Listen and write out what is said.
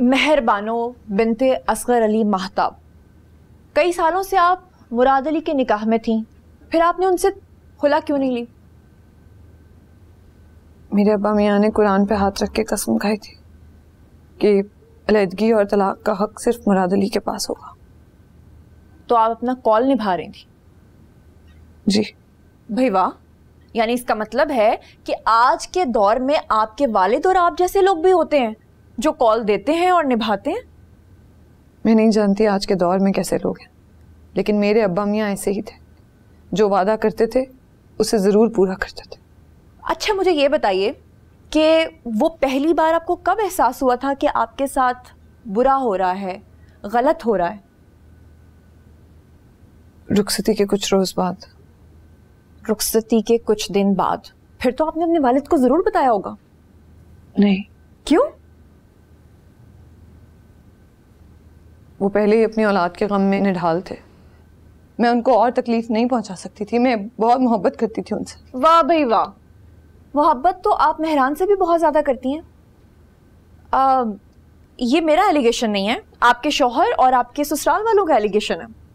मेहरबानो बिनते असगर अली महताब कई सालों से आप मुराद अली के निकाह में थीं फिर आपने उनसे खुला क्यों नहीं ली मेरे अब्बा मियाँ ने कुरान पे हाथ रख के कसम खाई थी कि अलीदगी और तलाक का हक सिर्फ मुराद अली के पास होगा तो आप अपना कॉल निभा रही थी जी भाई वाह यानी इसका मतलब है कि आज के दौर में आपके वालिद और आप जैसे लोग भी होते हैं जो कॉल देते हैं और निभाते हैं मैं नहीं जानती आज के दौर में कैसे लोग हैं लेकिन मेरे अब्बा मियाँ ऐसे ही थे जो वादा करते थे उसे ज़रूर पूरा करते थे अच्छा मुझे ये बताइए कि वो पहली बार आपको कब एहसास हुआ था कि आपके साथ बुरा हो रहा है गलत हो रहा है रुखसती के कुछ रोज़ बाद रुखसती के कुछ दिन बाद फिर तो आपने अपने वालिद को ज़रूर बताया होगा नहीं क्यों वो पहले ही अपनी औलाद के गम में निढाल थे मैं उनको और तकलीफ नहीं पहुंचा सकती थी मैं बहुत मोहब्बत करती थी उनसे वाह भाई वाह मोहब्बत तो आप मेहरान से भी बहुत ज़्यादा करती हैं ये मेरा एलिगेशन नहीं है आपके शोहर और आपके ससुराल वालों का एलिगेशन है